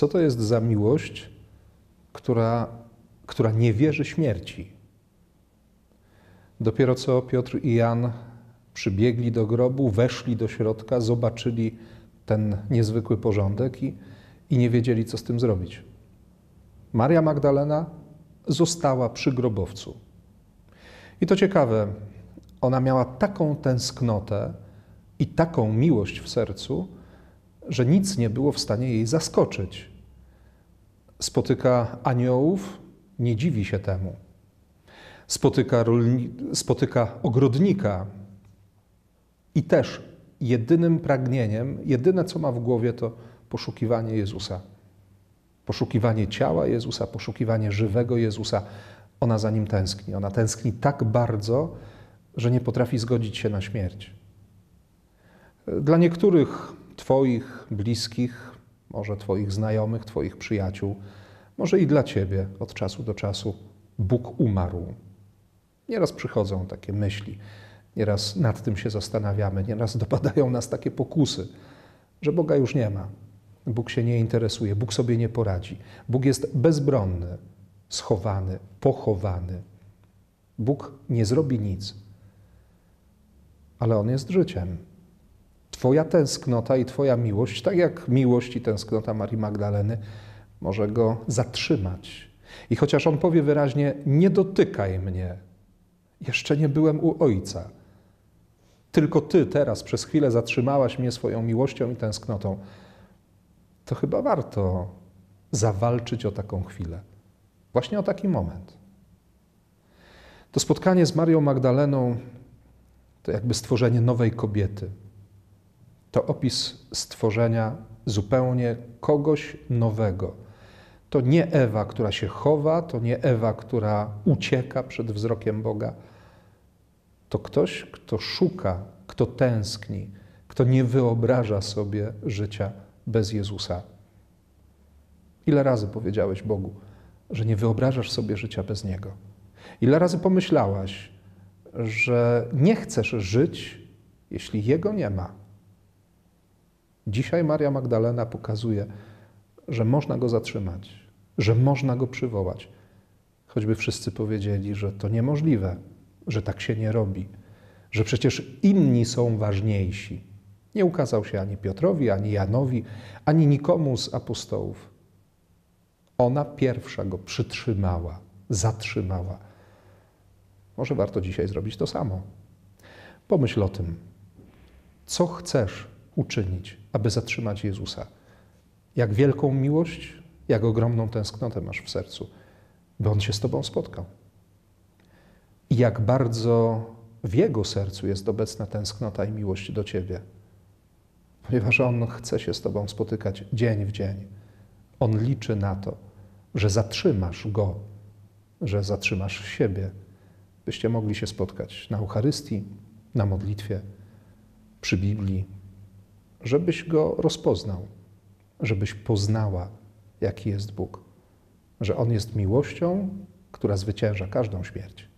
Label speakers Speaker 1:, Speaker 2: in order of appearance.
Speaker 1: Co to jest za miłość, która, która nie wierzy śmierci? Dopiero co Piotr i Jan przybiegli do grobu, weszli do środka, zobaczyli ten niezwykły porządek i, i nie wiedzieli, co z tym zrobić. Maria Magdalena została przy grobowcu. I to ciekawe, ona miała taką tęsknotę i taką miłość w sercu, że nic nie było w stanie jej zaskoczyć spotyka aniołów, nie dziwi się temu. Spotyka, rolni, spotyka ogrodnika i też jedynym pragnieniem, jedyne co ma w głowie, to poszukiwanie Jezusa. Poszukiwanie ciała Jezusa, poszukiwanie żywego Jezusa. Ona za nim tęskni. Ona tęskni tak bardzo, że nie potrafi zgodzić się na śmierć. Dla niektórych Twoich bliskich może Twoich znajomych, Twoich przyjaciół, może i dla Ciebie od czasu do czasu Bóg umarł. Nieraz przychodzą takie myśli, nieraz nad tym się zastanawiamy, nieraz dopadają nas takie pokusy, że Boga już nie ma, Bóg się nie interesuje, Bóg sobie nie poradzi, Bóg jest bezbronny, schowany, pochowany. Bóg nie zrobi nic, ale On jest życiem. Twoja tęsknota i Twoja miłość, tak jak miłość i tęsknota Marii Magdaleny, może go zatrzymać. I chociaż on powie wyraźnie: Nie dotykaj mnie, jeszcze nie byłem u Ojca. Tylko Ty teraz przez chwilę zatrzymałaś mnie swoją miłością i tęsknotą. To chyba warto zawalczyć o taką chwilę, właśnie o taki moment. To spotkanie z Marią Magdaleną to jakby stworzenie nowej kobiety to opis stworzenia zupełnie kogoś nowego. To nie Ewa, która się chowa, to nie Ewa, która ucieka przed wzrokiem Boga. To ktoś, kto szuka, kto tęskni, kto nie wyobraża sobie życia bez Jezusa. Ile razy powiedziałeś Bogu, że nie wyobrażasz sobie życia bez Niego? Ile razy pomyślałaś, że nie chcesz żyć, jeśli Jego nie ma? Dzisiaj Maria Magdalena pokazuje, że można go zatrzymać, że można go przywołać, choćby wszyscy powiedzieli, że to niemożliwe, że tak się nie robi, że przecież inni są ważniejsi. Nie ukazał się ani Piotrowi, ani Janowi, ani nikomu z apostołów. Ona pierwsza go przytrzymała, zatrzymała. Może warto dzisiaj zrobić to samo. Pomyśl o tym, co chcesz uczynić, aby zatrzymać Jezusa? Jak wielką miłość, jak ogromną tęsknotę masz w sercu, by On się z Tobą spotkał. I jak bardzo w Jego sercu jest obecna tęsknota i miłość do Ciebie, ponieważ On chce się z Tobą spotykać dzień w dzień. On liczy na to, że zatrzymasz Go, że zatrzymasz siebie, byście mogli się spotkać na Eucharystii, na modlitwie, przy Biblii, żebyś go rozpoznał, żebyś poznała, jaki jest Bóg, że On jest miłością, która zwycięża każdą śmierć.